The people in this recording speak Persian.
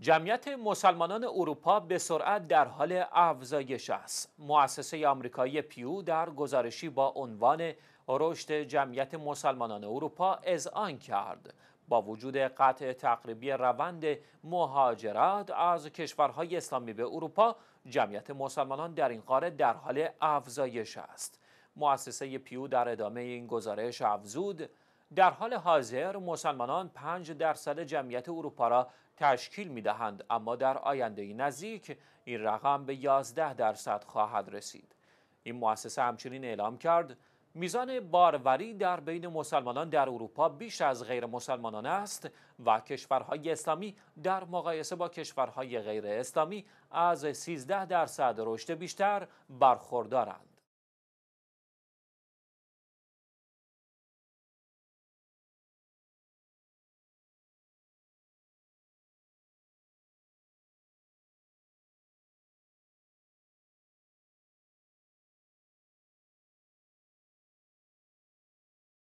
جمعیت مسلمانان اروپا به سرعت در حال افزایش است. مؤسسه آمریکایی پیو در گزارشی با عنوان رشد جمعیت مسلمانان اروپا اذعان کرد. با وجود قطع تقریبی روند مهاجرت از کشورهای اسلامی به اروپا، جمعیت مسلمانان در این قاره در حال افزایش است. مؤسسه پیو در ادامه این گزارش افزود در حال حاضر مسلمانان 5 درصد جمعیت اروپا را تشکیل می دهند اما در آینده نزدیک این رقم به 11 درصد خواهد رسید این مؤسسه همچنین اعلام کرد میزان باروری در بین مسلمانان در اروپا بیش از غیر مسلمانان است و کشورهای اسلامی در مقایسه با کشورهای غیر اسلامی از 13 درصد رشد بیشتر برخوردارند